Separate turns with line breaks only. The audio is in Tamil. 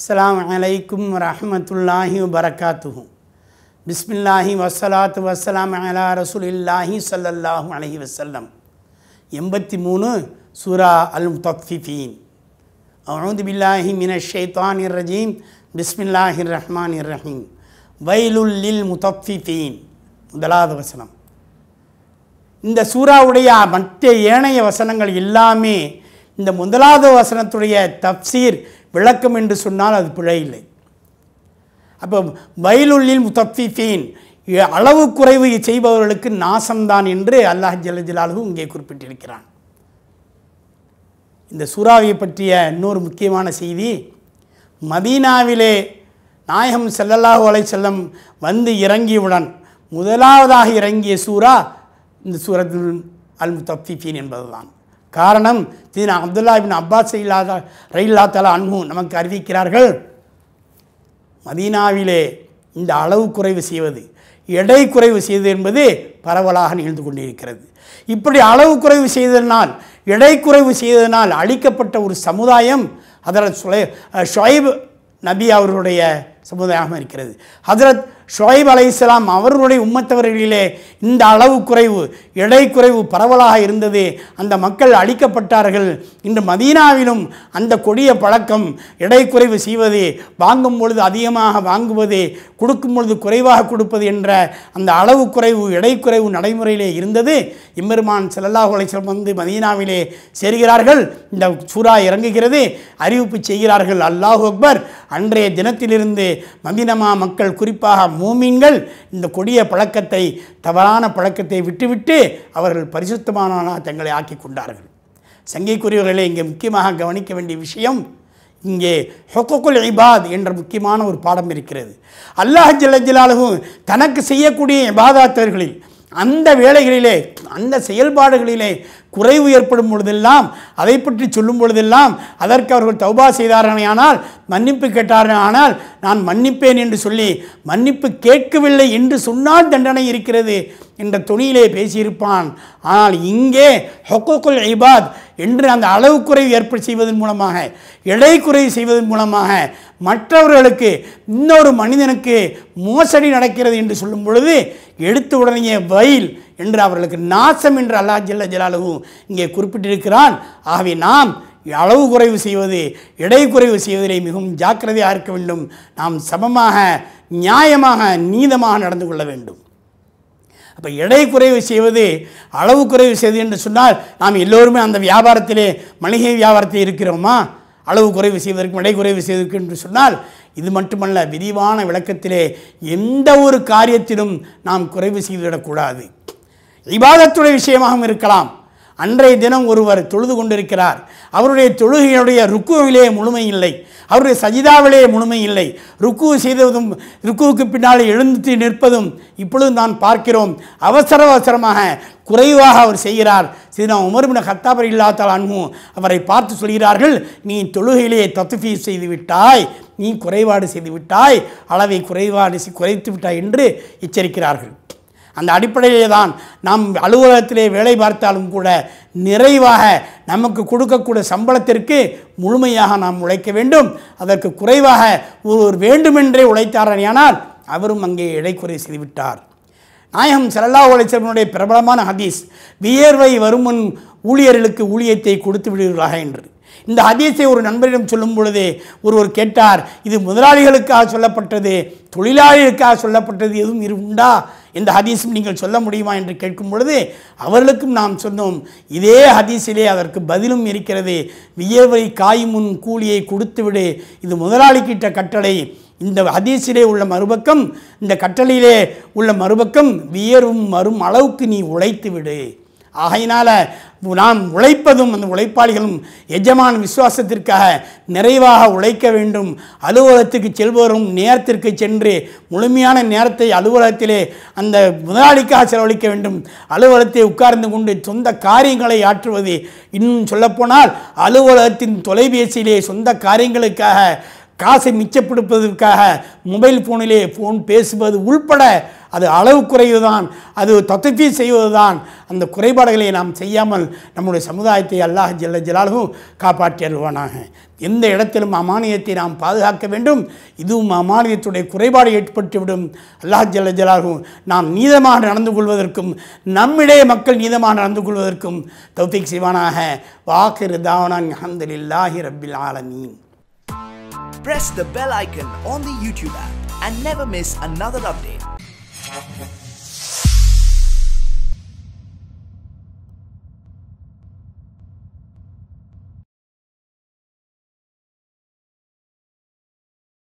அஸ்லாம் அலைக்கும் வரமத்துல்லாஹி வரகாத்துகும் பிஸ்மில்லாஹி வசலாத்து வசலாம் அலா ரசூல் இல்லாஹி சல்லல்லாஹூ அலஹி வசல்லம் எண்பத்தி மூணு சூரா அல் முத்தஃபிஃபீன் அவுது பில்லாஹி மின ஷேத்தான் இரஜீம் பிஸ்மில்லாஹி ரஹ்மான் இரஹீம் வைலுல்லில் முத்தஃபிஃபீன் முதலாவது வசனம் இந்த சூறாவுடைய மற்ற ஏனைய வசனங்கள் எல்லாமே இந்த முதலாவது வசனத்துடைய தப்சீர் விளக்கம் என்று சொன்னால் அது பிழை இல்லை அப்போ வயலுள்ளில் முத்தீன் அளவு குறைவு செய்பவர்களுக்கு நாசம்தான் என்று அல்லாஹ் ஜலஜலாலு இங்கே குறிப்பிட்டிருக்கிறான் இந்த சூறாவை பற்றிய இன்னொரு முக்கியமான செய்தி மதீனாவிலே நாயகம் செல்லல்லாஹு அலை செல்லம் வந்து இறங்கியவுடன் முதலாவதாக இறங்கிய சூறா இந்த சூரத் அல் முத்தீன் என்பதுதான் காரணம் தீன் அப்துல்லா இபின் அப்பாஸ் இல்லாத ரயில்லா தலா அன்பு நமக்கு அறிவிக்கிறார்கள் மதீனாவிலே இந்த அளவு குறைவு செய்வது எடை குறைவு செய்வது என்பது பரவலாக நிகழ்ந்து கொண்டிருக்கிறது இப்படி அளவு குறைவு செய்ததனால் எடை குறைவு செய்ததனால் அழிக்கப்பட்ட ஒரு சமுதாயம் அதரத் சுலை ஷொயப் நபி அவர்களுடைய சமுதாயமாக இருக்கிறது ஹதரத் ஷுவைப் அலை இஸ்லாம் அவர்களுடைய உம்மத்தவர்களிலே இந்த அளவு குறைவு எடை குறைவு பரவலாக இருந்தது அந்த மக்கள் அழிக்கப்பட்டார்கள் இன்று மதீனாவிலும் அந்த கொடிய பழக்கம் எடை குறைவு செய்வது வாங்கும் பொழுது அதிகமாக வாங்குவது கொடுக்கும் பொழுது குறைவாக கொடுப்பது என்ற அந்த அளவு குறைவு எடை குறைவு நடைமுறையிலே இருந்தது இம்மெருமான் செல்லல்லாஹு அலைச்சலம் வந்து மதீனாவிலே சேர்கிறார்கள் இந்த சூறா இறங்குகிறது அறிவிப்பு செய்கிறார்கள் அல்லாஹு அக்பர் அன்றைய தினத்திலிருந்து மதீனமா மக்கள் குறிப்பாக மூமீன்கள் இந்த கொடிய பழக்கத்தை தவறான பழக்கத்தை விட்டுவிட்டு அவர்கள் பரிசுத்தமான தங்களை ஆக்கி கொண்டார்கள் சங்கைக்குரியவர்களை இங்கே முக்கியமாக கவனிக்க வேண்டிய விஷயம் இங்கே ஹொக்ககுல் இபாத் என்ற முக்கியமான ஒரு பாடம் இருக்கிறது அல்லாஹ் ஜல்லஜிலாலகும் தனக்கு செய்யக்கூடிய இபாதாத்தவர்களில் அந்த வேலைகளிலே அந்த செயல்பாடுகளிலே குறைவு ஏற்படும் பொழுதெல்லாம் அதை பற்றி சொல்லும் பொழுதெல்லாம் அதற்கு அவர்கள் தௌபா ஆனால் மன்னிப்பு கேட்டார்களானால் நான் மன்னிப்பேன் என்று சொல்லி மன்னிப்பு கேட்கவில்லை என்று சொன்னால் தண்டனை இருக்கிறது என்ற துணியிலே பேசியிருப்பான் ஆனால் இங்கே ஹொக்கோக்குல் ஐபாத் என்று அந்த அளவு குறைவு ஏற்ப செய்வதன் மூலமாக எடை குறைவு செய்வதன் மூலமாக மற்றவர்களுக்கு இன்னொரு மனிதனுக்கு மோசடி நடக்கிறது என்று சொல்லும் பொழுது எடுத்து உடனே வயல் என்று அவர்களுக்கு நாசம் என்று அல்லா ஜல்ல ஜலாலு இங்கே குறிப்பிட்டிருக்கிறான் ஆகவே நாம் அளவு குறைவு செய்வது எடை குறைவு செய்வதிலே மிகவும் ஜாக்கிரதையாக இருக்க வேண்டும் நாம் சமமாக நியாயமாக நீதமாக நடந்து கொள்ள வேண்டும் அப்போ எடை குறைவு செய்வது அளவு குறைவு செய்வது என்று சொன்னால் நாம் எல்லோருமே அந்த வியாபாரத்திலே மளிகை வியாபாரத்தில் இருக்கிறோமா அளவு குறைவு செய்வதற்கு எடை குறைவு செய்வதற்கு என்று சொன்னால் இது மட்டுமல்ல விரிவான விளக்கத்திலே எந்த ஒரு காரியத்திலும் நாம் குறைவு செய்துவிடக்கூடாது விவாதத்துடைய விஷயமாகவும் இருக்கலாம் அன்றைய தினம் ஒருவர் தொழுது கொண்டிருக்கிறார் அவருடைய தொழுகையினுடைய ருக்குவிலே முழுமை இல்லை அவருடைய சஜிதாவிலே முழுமை இல்லை ருக்கு செய்ததும் ருக்குவுக்கு பின்னால் எழுந்து நிற்பதும் இப்பொழுது நான் பார்க்கிறோம் அவசர அவசரமாக குறைவாக அவர் செய்கிறார் சரி நான் உமர்பின கத்தாபர் இல்லாத்தால் அன்பும் அவரை பார்த்து சொல்கிறார்கள் நீ தொழுகையிலேயே தத்துஃபீ செய்து விட்டாய் நீ குறைபாடு செய்து விட்டாய் அளவை குறைபாடு குறைத்து விட்டாய் என்று எச்சரிக்கிறார்கள் அந்த அடிப்படையிலே தான் நாம் அலுவலகத்திலே வேலை பார்த்தாலும் கூட நிறைவாக நமக்கு கொடுக்கக்கூடிய சம்பளத்திற்கு முழுமையாக நாம் உழைக்க வேண்டும் அதற்கு குறைவாக ஒருவர் வேண்டுமென்றே உழைத்தாரணியானால் அவரும் அங்கே இடைக்குறை செய்துவிட்டார் நாயகம் செல்லா உழைச்சவனுடைய பிரபலமான ஹதீஸ் வியர்வை வருமுன் ஊழியர்களுக்கு ஊழியத்தை கொடுத்து விடுகிறார்கள் என்று இந்த ஹதீஸை ஒரு நண்பரிடம் சொல்லும் பொழுது ஒருவர் கேட்டார் இது முதலாளிகளுக்காக சொல்லப்பட்டது தொழிலாளிகளுக்காக சொல்லப்பட்டது எதுவும் இரு உண்டா இந்த ஹதீஸும் நீங்கள் சொல்ல முடியுமா என்று கேட்கும் பொழுது அவர்களுக்கும் நாம் சொன்னோம் இதே ஹதீஸிலே அதற்கு பதிலும் இருக்கிறது வியர்வை காய்முன் கூலியை கொடுத்துவிடு இது முதலாளிக்கிட்ட கட்டளை இந்த ஹதீஸிலே உள்ள மறுபக்கம் இந்த கட்டளையிலே உள்ள மறுபக்கம் வியர்வும் மறும் அளவுக்கு நீ உழைத்து விடு ஆகையினால் நாம் உழைப்பதும் அந்த உழைப்பாளிகளும் எஜமான விசுவாசத்திற்காக நிறைவாக உழைக்க வேண்டும் அலுவலகத்துக்கு செல்பவரும் நேரத்திற்கு சென்று முழுமையான நேரத்தை அலுவலகத்திலே அந்த முதலாளிக்காக செலவழிக்க வேண்டும் அலுவலகத்தை உட்கார்ந்து கொண்டு சொந்த காரியங்களை ஆற்றுவது இன்னும் சொல்லப்போனால் அலுவலகத்தின் தொலைபேசியிலே சொந்த காரியங்களுக்காக காசை மிச்சப்படுப்பதற்காக மொபைல் ஃபோனிலே ஃபோன் பேசுவது உள்பட அது அளவு குறைவு தான் அது தத்துப்பி செய்வது தான் அந்த குறைபாடுகளை நாம் செய்யாமல் நம்முடைய சமுதாயத்தை அல்லாஹ் ஜெல்ல ஜலாலும் காப்பாற்றியல்வானாக எந்த இடத்திலும் அமானியத்தை நாம் பாதுகாக்க வேண்டும் இதுவும் அமானியத்துடைய குறைபாடு ஏற்பட்டுவிடும் அல்லாஹ் ஜல்ல ஜலாலும் நாம் நீதமாக நடந்து கொள்வதற்கும் நம்மிடையே மக்கள் நீதமாக நடந்து கொள்வதற்கும் தௌஃபிக் சிவானாக வாக்கு தாவனான் அஹமதுல்லாஹி ரபில் ஆலமீன் Press the bell icon on the YouTube app and never miss another update.